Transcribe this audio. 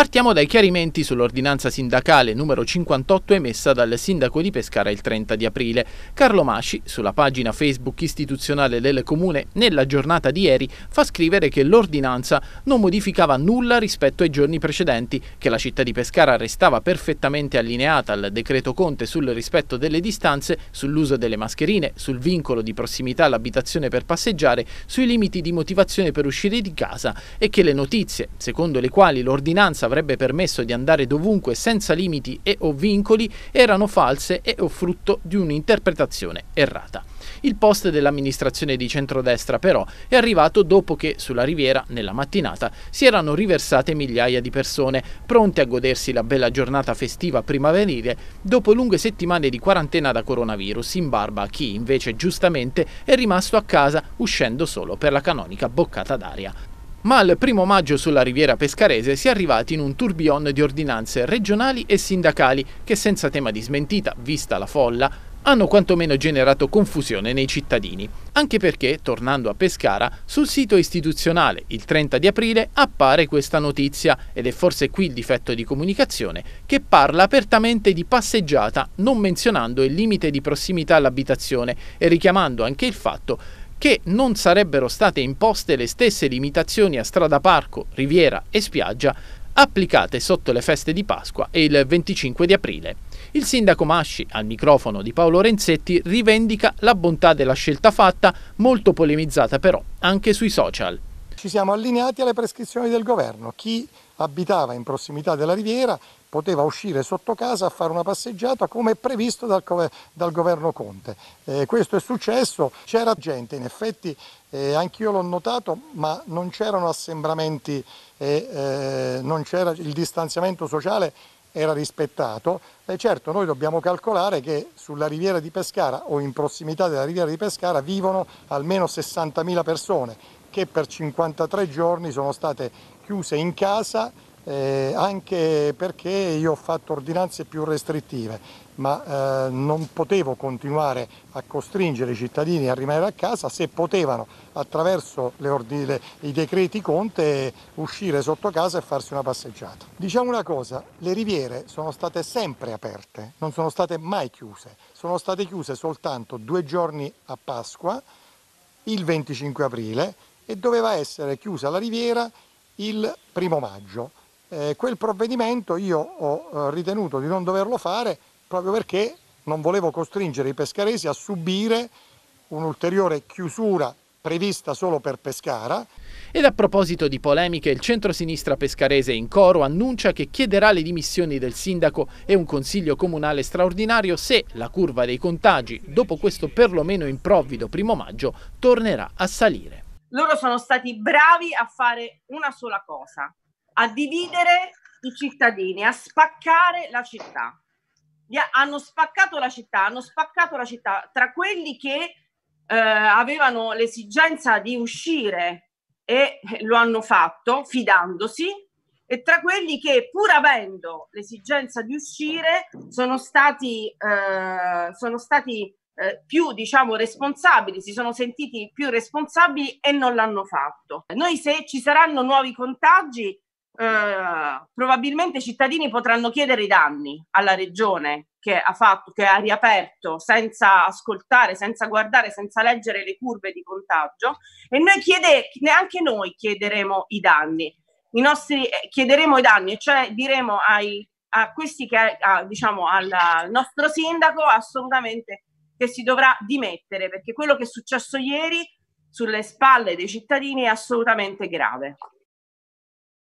Partiamo dai chiarimenti sull'ordinanza sindacale numero 58 emessa dal sindaco di Pescara il 30 di aprile. Carlo Masci, sulla pagina Facebook istituzionale del Comune, nella giornata di ieri, fa scrivere che l'ordinanza non modificava nulla rispetto ai giorni precedenti, che la città di Pescara restava perfettamente allineata al decreto Conte sul rispetto delle distanze, sull'uso delle mascherine, sul vincolo di prossimità all'abitazione per passeggiare, sui limiti di motivazione per uscire di casa e che le notizie, secondo le quali l'ordinanza avrebbe permesso di andare dovunque senza limiti e o vincoli erano false e o frutto di un'interpretazione errata. Il post dell'amministrazione di centrodestra però è arrivato dopo che sulla riviera nella mattinata si erano riversate migliaia di persone pronte a godersi la bella giornata festiva primaverile dopo lunghe settimane di quarantena da coronavirus in barba a chi invece giustamente è rimasto a casa uscendo solo per la canonica boccata d'aria. Ma al primo maggio sulla riviera pescarese si è arrivati in un tourbillon di ordinanze regionali e sindacali che senza tema di smentita, vista la folla, hanno quantomeno generato confusione nei cittadini, anche perché, tornando a Pescara, sul sito istituzionale il 30 di aprile appare questa notizia, ed è forse qui il difetto di comunicazione, che parla apertamente di passeggiata, non menzionando il limite di prossimità all'abitazione e richiamando anche il fatto che non sarebbero state imposte le stesse limitazioni a strada parco, riviera e spiaggia applicate sotto le feste di Pasqua e il 25 di aprile. Il sindaco Masci, al microfono di Paolo Renzetti, rivendica la bontà della scelta fatta, molto polemizzata però anche sui social. Ci siamo allineati alle prescrizioni del governo. Chi abitava in prossimità della riviera poteva uscire sotto casa a fare una passeggiata come previsto dal, dal governo Conte. Eh, questo è successo, c'era gente in effetti, eh, anch'io l'ho notato, ma non c'erano assembramenti, eh, eh c'era, il distanziamento sociale era rispettato e certo noi dobbiamo calcolare che sulla riviera di Pescara o in prossimità della riviera di Pescara vivono almeno 60.000 persone che per 53 giorni sono state chiuse in casa eh, anche perché io ho fatto ordinanze più restrittive, ma eh, non potevo continuare a costringere i cittadini a rimanere a casa se potevano attraverso le ordine, i decreti Conte uscire sotto casa e farsi una passeggiata. Diciamo una cosa, le riviere sono state sempre aperte, non sono state mai chiuse, sono state chiuse soltanto due giorni a Pasqua, il 25 aprile, e doveva essere chiusa la riviera il primo maggio eh, quel provvedimento io ho eh, ritenuto di non doverlo fare proprio perché non volevo costringere i pescaresi a subire un'ulteriore chiusura prevista solo per Pescara. Ed a proposito di polemiche, il centrosinistra pescarese in coro annuncia che chiederà le dimissioni del sindaco e un consiglio comunale straordinario se la curva dei contagi, dopo questo perlomeno improvvido primo maggio, tornerà a salire. Loro sono stati bravi a fare una sola cosa, a dividere i cittadini, a spaccare la città. Hanno spaccato la città, hanno spaccato la città tra quelli che eh, avevano l'esigenza di uscire e lo hanno fatto fidandosi e tra quelli che pur avendo l'esigenza di uscire sono stati, eh, sono stati eh, più diciamo responsabili, si sono sentiti più responsabili e non l'hanno fatto. Noi se ci saranno nuovi contagi eh, probabilmente i cittadini potranno chiedere i danni alla regione che ha fatto, che ha riaperto senza ascoltare, senza guardare, senza leggere le curve di contagio e noi chiede, neanche noi chiederemo i danni. I nostri, eh, chiederemo i danni, cioè diremo ai, a questi che, a, diciamo, alla, al nostro sindaco assolutamente che si dovrà dimettere perché quello che è successo ieri sulle spalle dei cittadini è assolutamente grave.